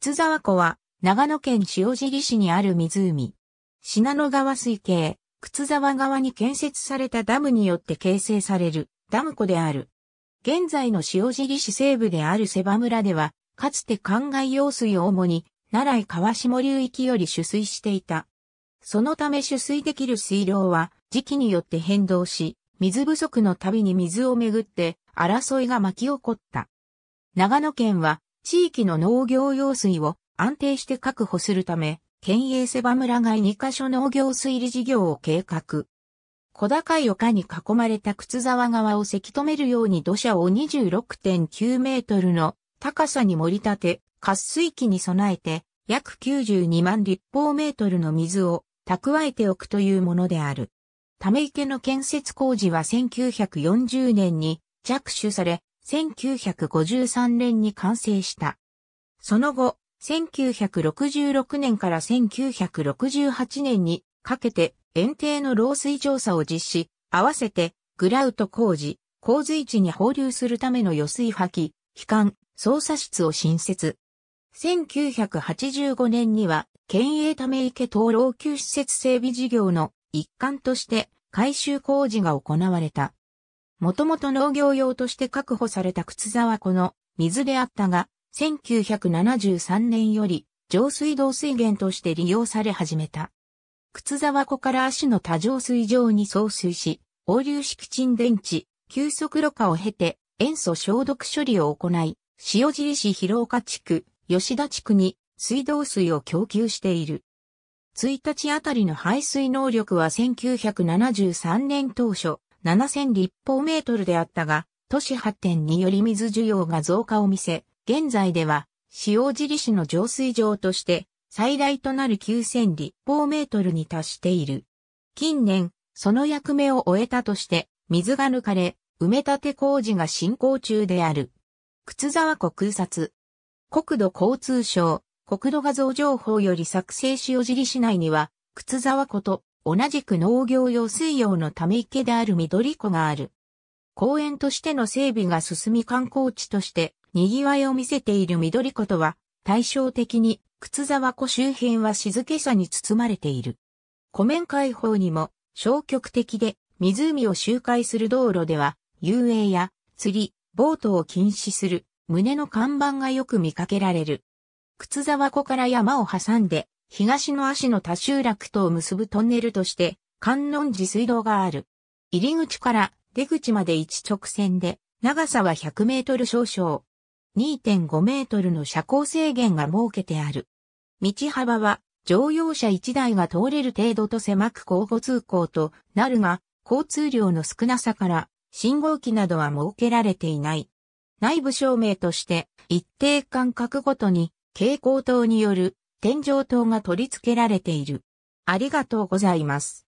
靴沢湖は、長野県塩尻市にある湖。信濃川水系、靴沢川に建設されたダムによって形成されるダム湖である。現在の塩尻市西部である瀬場村では、かつて灌漑用水を主に、奈良川下流域より取水していた。そのため取水できる水量は、時期によって変動し、水不足のたびに水をめぐって争いが巻き起こった。長野県は地域の農業用水を安定して確保するため、県営セバ村外2カ所農業水利事業を計画。小高い丘に囲まれた靴沢川をせき止めるように土砂を26.9メートルの高さに盛り立て、滑水器に備えて約92万立方メートルの水を蓄えておくというものである。ため池の建設工事は1940年に着手され、1953年に完成した。その後、1966年から1968年にかけて園庭の漏水調査を実施、合わせてグラウト工事、洪水地に放流するための予水破棄、機関、操作室を新設。1985年には、県営ため池等老朽施設整備事業の一環として改修工事が行われた。もともと農業用として確保された靴沢湖の水であったが、1973年より上水道水源として利用され始めた。靴沢湖から足の多上水上に送水し、応流式沈電池、急速ろ過を経て塩素消毒処理を行い、塩尻市広岡地区、吉田地区に水道水を供給している。1日あたりの排水能力は1973年当初、7000立方メートルであったが、都市発展により水需要が増加を見せ、現在では、塩尻市の浄水場として、最大となる9000立方メートルに達している。近年、その役目を終えたとして、水が抜かれ、埋め立て工事が進行中である。靴沢湖空撮。国土交通省、国土画像情報より作成塩尻市内には、靴沢湖と同じく農業用水用のため池である緑湖がある。公園としての整備が進み観光地として賑わいを見せている緑湖とは対照的に靴沢湖周辺は静けさに包まれている。湖面開放にも消極的で湖を周回する道路では遊泳や釣り、ボートを禁止する胸の看板がよく見かけられる。靴沢湖から山を挟んで東の足の多集落とを結ぶトンネルとして、観音寺水道がある。入り口から出口まで一直線で、長さは100メートル少々。2.5メートルの車高制限が設けてある。道幅は乗用車1台が通れる程度と狭く交互通行となるが、交通量の少なさから信号機などは設けられていない。内部照明として一定間隔ごとに蛍光灯による天井灯が取り付けられている。ありがとうございます。